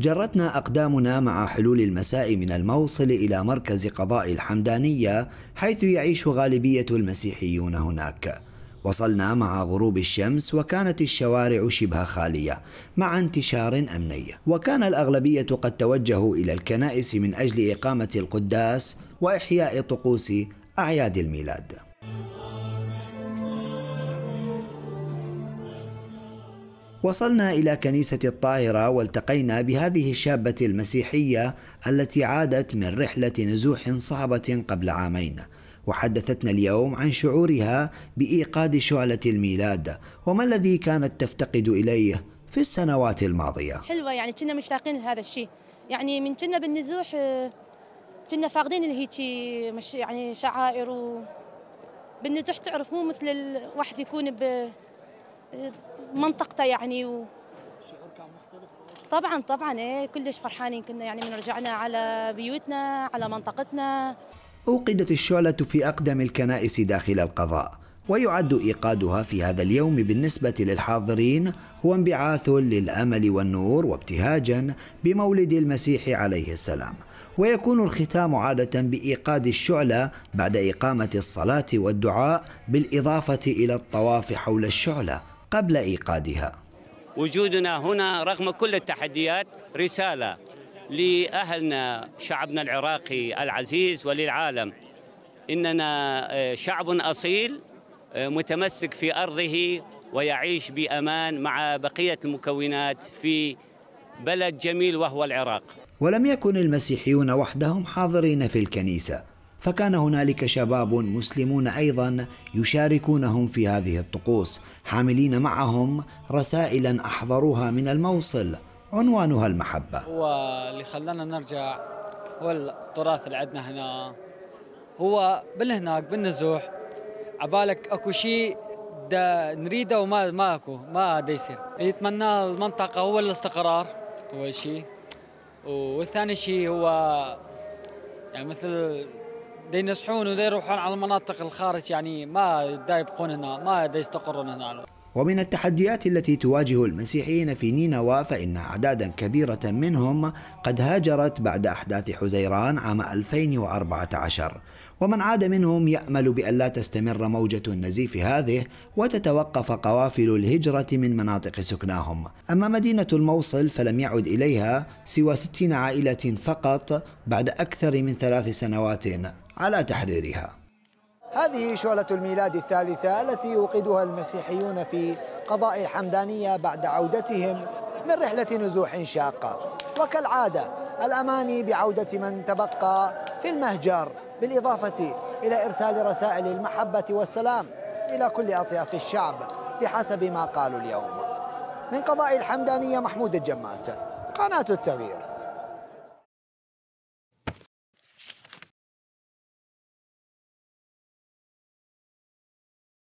جرتنا أقدامنا مع حلول المساء من الموصل إلى مركز قضاء الحمدانية حيث يعيش غالبية المسيحيون هناك وصلنا مع غروب الشمس وكانت الشوارع شبه خالية مع انتشار أمني وكان الأغلبية قد توجهوا إلى الكنائس من أجل إقامة القداس وإحياء طقوس أعياد الميلاد وصلنا إلى كنيسة الطائرة والتقينا بهذه الشابة المسيحية التي عادت من رحلة نزوح صعبة قبل عامين وحدثتنا اليوم عن شعورها بإيقاد شعلة الميلاد وما الذي كانت تفتقد إليه في السنوات الماضية حلوة يعني كنا مشتاقين لهذا الشيء يعني من كنا بالنزوح كنا فاقدين الهيتي مش يعني شعائر و بالنزوح تعرف مو مثل الواحد يكون ب منطقته يعني و... الشعور كان مختلف طبعا طبعا ايه كلش فرحانين كنا يعني من رجعنا على بيوتنا على منطقتنا اوقدت الشعله في اقدم الكنائس داخل القضاء ويعد ايقادها في هذا اليوم بالنسبه للحاضرين هو انبعاث للامل والنور وابتهاجا بمولد المسيح عليه السلام ويكون الختام عادة بإيقاد الشعلة بعد إقامة الصلاة والدعاء بالإضافة إلى الطواف حول الشعلة قبل إيقادها وجودنا هنا رغم كل التحديات رسالة لأهلنا شعبنا العراقي العزيز وللعالم إننا آه، شعب أصيل آه، متمسك في أرضه ويعيش بأمان مع بقية المكونات في بلد جميل وهو العراق ولم يكن المسيحيون وحدهم حاضرين في الكنيسة فكان هنالك شباب مسلمون ايضا يشاركونهم في هذه الطقوس حاملين معهم رسائلا احضروها من الموصل عنوانها المحبه هو اللي خلانا نرجع هو التراث اللي عندنا هنا هو بالهناك بالنزوح عبالك اكو شيء نريده وما ما اكو ما دا يصير يتمنى المنطقه هو الاستقرار اول شيء والثاني شيء هو يعني مثل دي ينسحون وذي يروحون على المناطق الخارج يعني ما دا يبقون هنا ما دا يستقرون هنا ومن التحديات التي تواجه المسيحيين في نينوى فإن أعدادا كبيرة منهم قد هاجرت بعد أحداث حزيران عام 2014 ومن عاد منهم يأمل بأن لا تستمر موجة النزيف هذه وتتوقف قوافل الهجرة من مناطق سكناهم أما مدينة الموصل فلم يعد إليها سوى 60 عائلة فقط بعد أكثر من ثلاث سنوات على تحريرها هذه شعلة الميلاد الثالثة التي يوقدها المسيحيون في قضاء الحمدانية بعد عودتهم من رحلة نزوح شاقة وكالعادة الأماني بعودة من تبقى في المهجر بالإضافة إلى إرسال رسائل المحبة والسلام إلى كل أطياف الشعب بحسب ما قالوا اليوم من قضاء الحمدانية محمود الجماس قناة التغيير